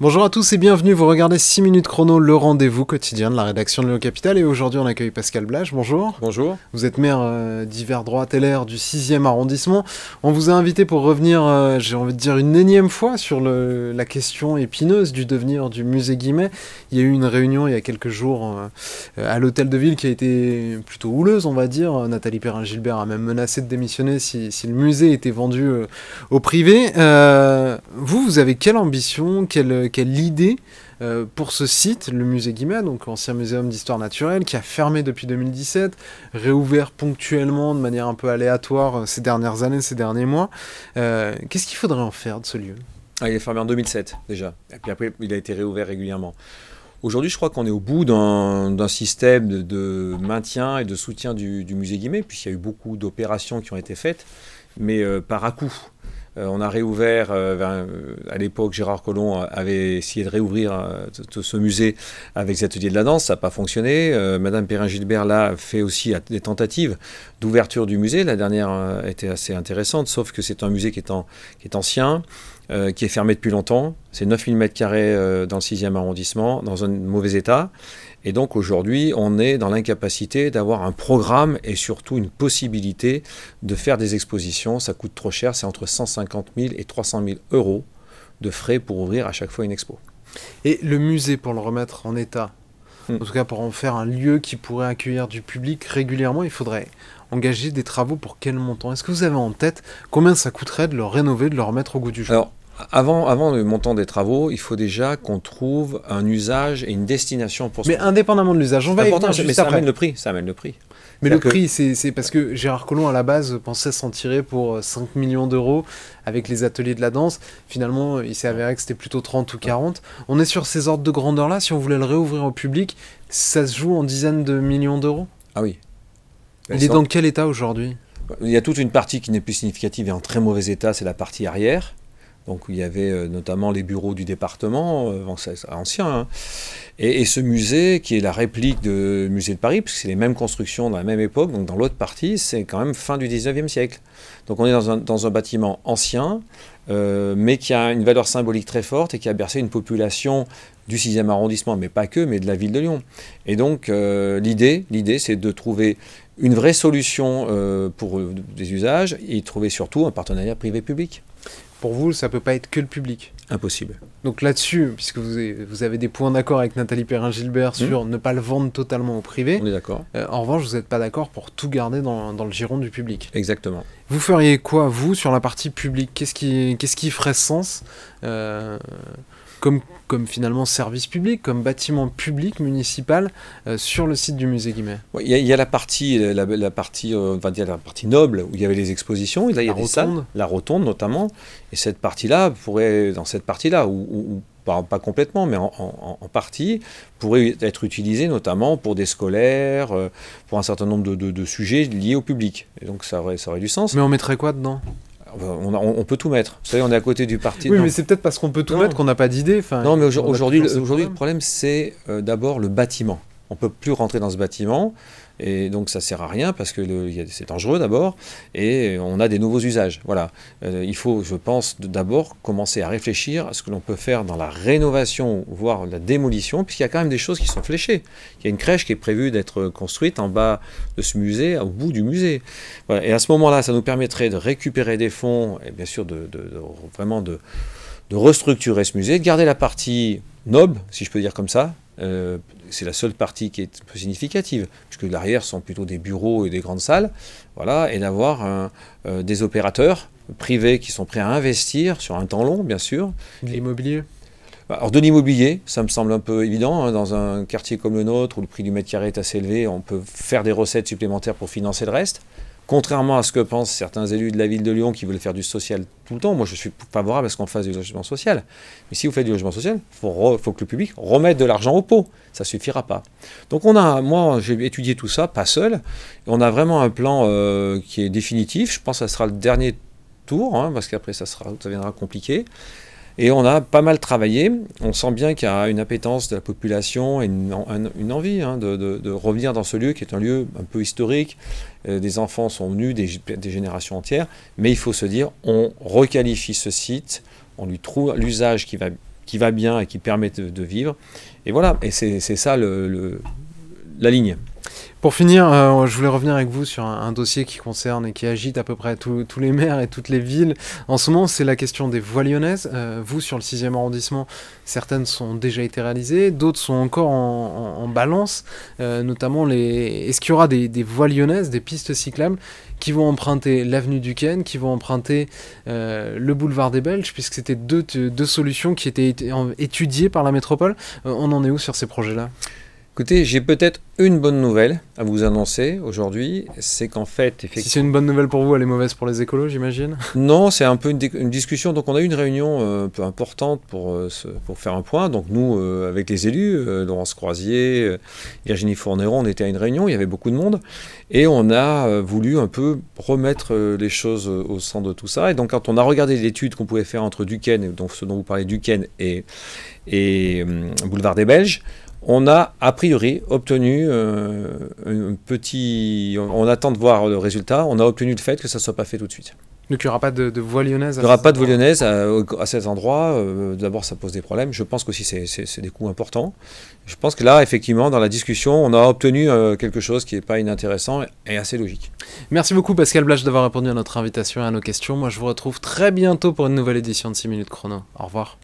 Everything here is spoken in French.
Bonjour à tous et bienvenue, vous regardez 6 minutes chrono, le rendez-vous quotidien de la rédaction de Léo Capital et aujourd'hui on accueille Pascal Blage, bonjour. Bonjour. Vous êtes maire euh, droit et l'air du 6e arrondissement. On vous a invité pour revenir, euh, j'ai envie de dire une énième fois, sur la question épineuse du devenir du musée Guimet. Il y a eu une réunion il y a quelques jours euh, euh, à l'hôtel de ville qui a été plutôt houleuse on va dire. Nathalie Perrin-Gilbert a même menacé de démissionner si, le musée était vendu au privé. vous, vous avez quelle ambition, euh, quelle idée euh, pour ce site, le musée Guimet, donc ancien muséum d'histoire naturelle, qui a fermé depuis 2017, réouvert ponctuellement de manière un peu aléatoire euh, ces dernières années, ces derniers mois. Qu'est-ce qu'il faudrait en faire de ce lieu ah, Il est fermé en 2007 déjà, et puis après il a été réouvert régulièrement. Aujourd'hui, je crois qu'on est au bout d'un système de, maintien et de soutien du, musée Guimet, puisqu'il y a eu beaucoup d'opérations qui ont été faites, mais par à-coup. Euh, on a réouvert, euh, euh, à l'époque, Gérard Collomb avait essayé de réouvrir ce musée avec les ateliers de la danse. Ça n'a pas fonctionné. Madame Perrin-Gilbert, là, fait aussi des tentatives d'ouverture du musée. La dernière était assez intéressante, sauf que c'est un musée qui est, en, qui est ancien. Euh, qui est fermé depuis longtemps. C'est 9000 m2 euh, dans le 6e arrondissement, dans un mauvais état. Et donc aujourd'hui, on est dans l'incapacité d'avoir un programme et surtout une possibilité de faire des expositions. Ça coûte trop cher, c'est entre 150 000 et 300 000 euros de frais pour ouvrir à chaque fois une expo. Et le musée, pour le remettre en état, en tout cas, pour en faire un lieu qui pourrait accueillir du public régulièrement, il faudrait engager des travaux pour quel montant Est-ce que vous avez en tête combien ça coûterait de le rénover, de le remettre au goût du jour avant, avant le montant des travaux, il faut déjà qu'on trouve un usage et une destination pour Mais indépendamment de l'usage, on va mais ça amène le prix, ça amène le prix. Mais le prix, c'est parce que Gérard Collomb, à la base, pensait s'en tirer pour 5 euh, millions d'euros avec les ateliers de la danse. Finalement, il s'est avéré que c'était plutôt 30 ou 40. On est sur ces ordres de grandeur-là. Si on voulait le réouvrir au public, ça se joue en dizaines de millions d'euros Ah oui. il est dans quel état aujourd'hui Il y a toute une partie qui n'est plus significative et en très mauvais état, c'est la partie arrière. Donc il y avait euh, notamment les bureaux du département, euh, ancien. Hein. Et, ce musée, qui est la réplique du musée de Paris, puisque c'est les mêmes constructions dans la même époque, donc dans l'autre partie, c'est quand même fin du 19e siècle. Donc on est dans un, bâtiment ancien, euh, mais qui a une valeur symbolique très forte et qui a bercé une population du 6e arrondissement, mais pas que, mais de la ville de Lyon. Et donc l'idée, c'est de trouver une vraie solution pour des usages et trouver surtout un partenariat privé-public pour vous, ça peut pas être que le public. Impossible. Donc là-dessus, puisque vous avez, des points d'accord avec Nathalie Perrin-Gilbert sur hmm. ne pas le vendre totalement au privé. On est d'accord. Euh, en revanche, vous n'êtes pas d'accord pour tout garder dans, le giron du public. Exactement. Vous feriez quoi, vous, sur la partie publique Qu'est-ce qui, ferait sens euh, comme, finalement service public, comme bâtiment public municipal euh, sur le site du musée Guimet Il y, a, la partie, euh, la, partie, euh, la partie noble où il y avait les expositions, il y a la rotonde. la rotonde notamment, et cette partie-là pourrait, dans cette partie-là, ou pas, complètement, mais en, partie, pourrait être utilisée notamment pour des scolaires, pour un certain nombre de, sujets liés au public. Et donc ça aurait, ça aurait du sens. Mais on mettrait quoi dedans on, peut tout mettre. Vous savez, on est à côté du parti. Oui, mais c'est peut-être parce qu'on peut tout mettre qu'on n'a pas d'idée. non, mais aujourd'hui, le problème, c'est euh, d'abord le bâtiment on ne peut plus rentrer dans ce bâtiment, et donc ça ne sert à rien parce que c'est dangereux d'abord, et on a des nouveaux usages. Voilà. Euh, il faut, je pense, d'abord commencer à réfléchir à ce que l'on peut faire dans la rénovation, voire la démolition, puisqu'il y a quand même des choses qui sont fléchées. Il y a une crèche qui est prévue d'être construite en bas de ce musée, au bout du musée. Et à ce moment-là, ça nous permettrait de récupérer des fonds, et bien sûr de, vraiment de restructurer ce musée, de garder la partie noble, si je peux dire comme ça, euh, c'est la seule partie qui est peu significative, puisque l'arrière sont plutôt des bureaux et des grandes salles, voilà, et d'avoir euh, des opérateurs privés qui sont prêts à investir sur un temps long, bien sûr. De l'immobilier bah, alors de l'immobilier, ça me semble un peu évident. Hein. dans un quartier comme le nôtre, où le prix du mètre carré est assez élevé, on peut faire des recettes supplémentaires pour financer le reste. Contrairement à ce que pensent certains élus de la ville de Lyon qui veulent faire du social tout le temps, moi je suis favorable à ce qu'on fasse du logement social. Mais si vous faites du logement social, il faut, que le public remette de l'argent au pot. Ça ne suffira pas. Donc on a, moi j'ai étudié tout ça, pas seul. On a vraiment un plan euh, qui est définitif. Je pense que ça sera le dernier tour, hein, parce qu'après ça, sera, ça viendra compliqué. Et on a pas mal travaillé. On sent bien qu'il y a une appétence de la population et une, envie hein, de, revenir dans ce lieu qui est un lieu un peu historique. Euh, des enfants sont venus, des, générations entières. Mais il faut se dire, on requalifie ce site, on lui trouve l'usage qui va, qui va bien et qui permet de, vivre. Et voilà, et c'est ça le, la ligne. Pour finir, euh, je voulais revenir avec vous sur un, dossier qui concerne et qui agite à peu près tous les maires et toutes les villes. En ce moment, c'est la question des voies lyonnaises. Euh, vous, sur le 6e arrondissement, certaines sont déjà été réalisées, d'autres sont encore en, balance, euh, notamment les... Est-ce qu'il y aura des, voies lyonnaises, des pistes cyclables qui vont emprunter l'avenue du Ken, qui vont emprunter le boulevard des Belges, puisque c'était deux, solutions qui étaient étudiées par la métropole. on en est où sur ces projets-là Écoutez, j'ai peut-être une bonne nouvelle à vous annoncer aujourd'hui, c'est qu'en fait, effectivement... Si c'est une bonne nouvelle pour vous, elle est mauvaise pour les écolos, j'imagine Non, c'est un peu une, discussion. Donc on a eu une réunion euh, un peu importante euh, pour, faire un point. Donc nous, euh, avec les élus, Laurence Croisier, Virginie Fourneron, on était à une réunion, il y avait beaucoup de monde. Et on a voulu un peu remettre les choses au centre de tout ça. Et donc quand on a regardé l'étude qu'on pouvait faire entre Duquesne, donc ce dont vous parlez, Duquesne et Boulevard des Belges, on a a priori obtenu euh, un petit. On attend de voir le résultat. On a obtenu le fait que ça ne soit pas fait tout de suite. Donc il n'y aura pas de, de voie lyonnaise Il n'y aura pas de voie à, ces cet endroit. Euh, d'abord, ça pose des problèmes. Je pense qu'aussi, c'est des coûts importants. Je pense que là, effectivement, dans la discussion, on a obtenu euh, quelque chose qui n'est pas inintéressant et assez logique. Merci beaucoup, Pascal Blache, d'avoir répondu à notre invitation et à nos questions. Moi, je vous retrouve très bientôt pour une nouvelle édition de 6 minutes chrono. Au revoir.